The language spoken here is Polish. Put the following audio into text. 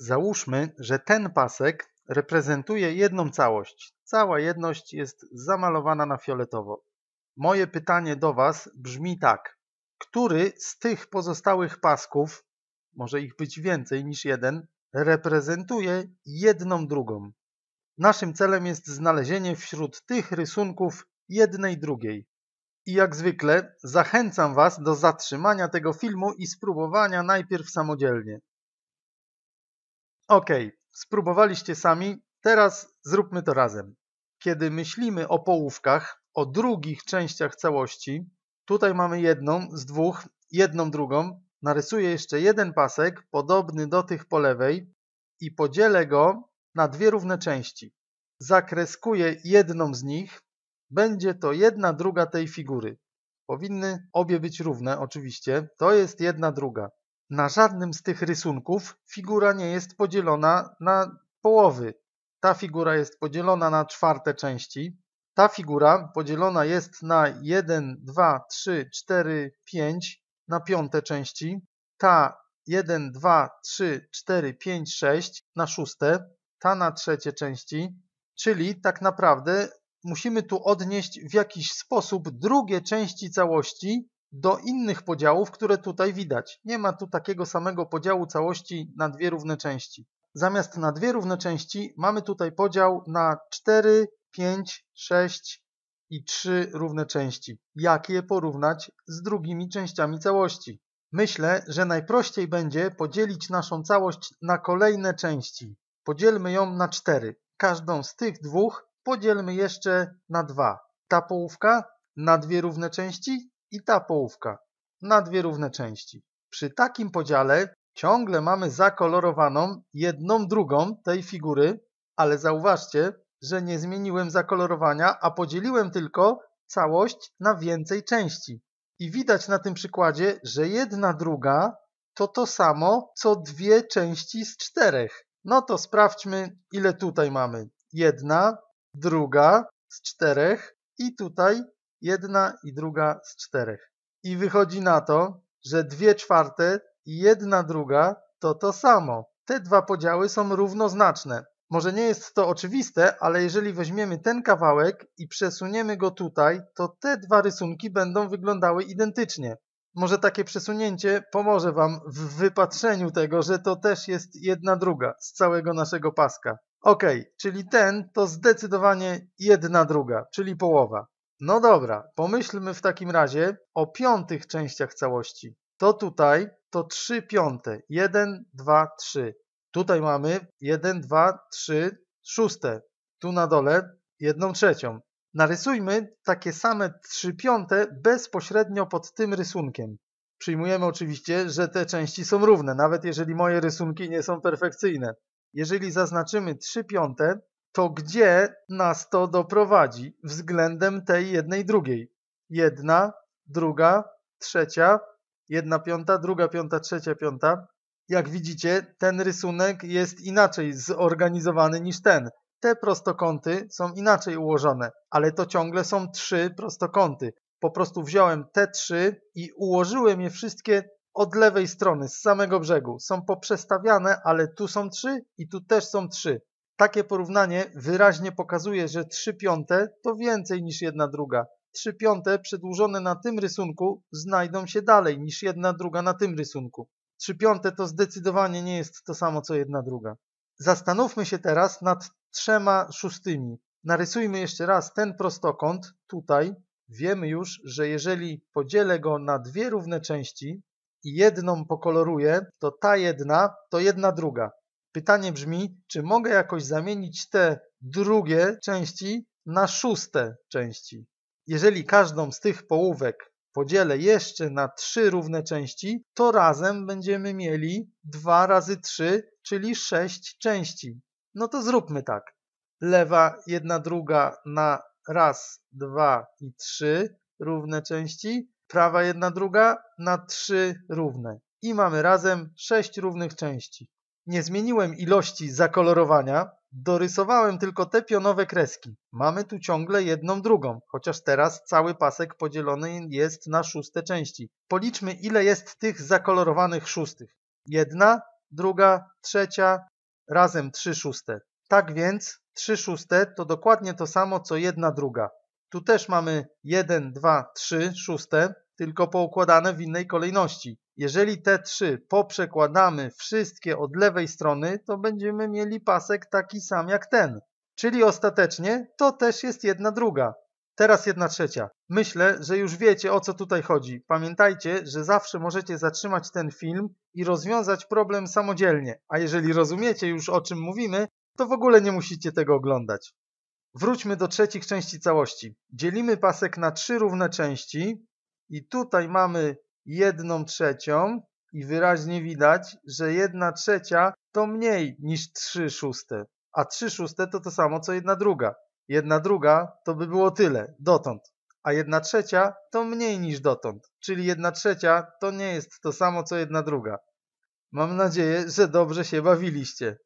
Załóżmy, że ten pasek reprezentuje jedną całość. Cała jedność jest zamalowana na fioletowo. Moje pytanie do Was brzmi tak. Który z tych pozostałych pasków, może ich być więcej niż jeden, reprezentuje jedną drugą? Naszym celem jest znalezienie wśród tych rysunków jednej drugiej. I jak zwykle zachęcam Was do zatrzymania tego filmu i spróbowania najpierw samodzielnie. Ok, spróbowaliście sami, teraz zróbmy to razem. Kiedy myślimy o połówkach, o drugich częściach całości, tutaj mamy jedną z dwóch, jedną drugą, narysuję jeszcze jeden pasek podobny do tych po lewej i podzielę go na dwie równe części. Zakreskuję jedną z nich, będzie to jedna druga tej figury. Powinny obie być równe oczywiście, to jest jedna druga. Na żadnym z tych rysunków figura nie jest podzielona na połowy. Ta figura jest podzielona na czwarte części. Ta figura podzielona jest na 1, 2, 3, 4, 5 na piąte części. Ta 1, 2, 3, 4, 5, 6 na szóste. Ta na trzecie części. Czyli tak naprawdę musimy tu odnieść w jakiś sposób drugie części całości do innych podziałów, które tutaj widać. Nie ma tu takiego samego podziału całości na dwie równe części. Zamiast na dwie równe części mamy tutaj podział na 4, 5, 6 i 3 równe części. Jak je porównać z drugimi częściami całości? Myślę, że najprościej będzie podzielić naszą całość na kolejne części. Podzielmy ją na 4. Każdą z tych dwóch podzielmy jeszcze na 2. Ta połówka na dwie równe części i ta połówka na dwie równe części. Przy takim podziale ciągle mamy zakolorowaną jedną drugą tej figury, ale zauważcie, że nie zmieniłem zakolorowania, a podzieliłem tylko całość na więcej części. I widać na tym przykładzie, że jedna druga to to samo, co dwie części z czterech. No to sprawdźmy, ile tutaj mamy. Jedna, druga z czterech i tutaj jedna i druga z czterech. I wychodzi na to, że dwie czwarte i jedna druga to to samo. Te dwa podziały są równoznaczne. Może nie jest to oczywiste, ale jeżeli weźmiemy ten kawałek i przesuniemy go tutaj, to te dwa rysunki będą wyglądały identycznie. Może takie przesunięcie pomoże Wam w wypatrzeniu tego, że to też jest jedna druga z całego naszego paska. Ok, czyli ten to zdecydowanie jedna druga, czyli połowa. No dobra, pomyślmy w takim razie o piątych częściach całości. To tutaj to trzy piąte. jeden, dwa, trzy. Tutaj mamy jeden, dwa, trzy szóste. Tu na dole jedną trzecią. Narysujmy takie same trzy piąte bezpośrednio pod tym rysunkiem. Przyjmujemy oczywiście, że te części są równe, nawet jeżeli moje rysunki nie są perfekcyjne. Jeżeli zaznaczymy 3 piąte, to gdzie nas to doprowadzi względem tej jednej drugiej? Jedna, druga, trzecia, jedna piąta, druga piąta, trzecia piąta. Jak widzicie, ten rysunek jest inaczej zorganizowany niż ten. Te prostokąty są inaczej ułożone, ale to ciągle są trzy prostokąty. Po prostu wziąłem te trzy i ułożyłem je wszystkie od lewej strony, z samego brzegu. Są poprzestawiane, ale tu są trzy i tu też są trzy. Takie porównanie wyraźnie pokazuje, że 3 piąte to więcej niż 1 druga. 3 piąte przedłużone na tym rysunku znajdą się dalej niż 1 druga na tym rysunku. 3 piąte to zdecydowanie nie jest to samo co 1 druga. Zastanówmy się teraz nad trzema szóstymi. Narysujmy jeszcze raz ten prostokąt tutaj. Wiemy już, że jeżeli podzielę go na dwie równe części i jedną pokoloruję, to ta jedna to jedna druga. Pytanie brzmi, czy mogę jakoś zamienić te drugie części na szóste części? Jeżeli każdą z tych połówek podzielę jeszcze na trzy równe części, to razem będziemy mieli 2 razy 3, czyli 6 części. No to zróbmy tak. Lewa jedna druga na raz, dwa i trzy równe części, prawa jedna druga na trzy równe. I mamy razem sześć równych części. Nie zmieniłem ilości zakolorowania, dorysowałem tylko te pionowe kreski. Mamy tu ciągle jedną drugą, chociaż teraz cały pasek podzielony jest na szóste części. Policzmy ile jest tych zakolorowanych szóstych. Jedna, druga, trzecia, razem trzy szóste. Tak więc trzy szóste to dokładnie to samo co jedna druga. Tu też mamy 1, 2, 3 szóste, tylko poukładane w innej kolejności. Jeżeli te trzy poprzekładamy wszystkie od lewej strony, to będziemy mieli pasek taki sam jak ten. Czyli ostatecznie to też jest jedna druga. Teraz jedna trzecia. Myślę, że już wiecie o co tutaj chodzi. Pamiętajcie, że zawsze możecie zatrzymać ten film i rozwiązać problem samodzielnie. A jeżeli rozumiecie już o czym mówimy, to w ogóle nie musicie tego oglądać. Wróćmy do trzecich części całości. Dzielimy pasek na trzy równe części i tutaj mamy jedną trzecią i wyraźnie widać, że jedna trzecia to mniej niż trzy szóste, a trzy szóste to to samo co jedna druga. Jedna druga to by było tyle, dotąd, a jedna trzecia to mniej niż dotąd, czyli jedna trzecia to nie jest to samo co jedna druga. Mam nadzieję, że dobrze się bawiliście.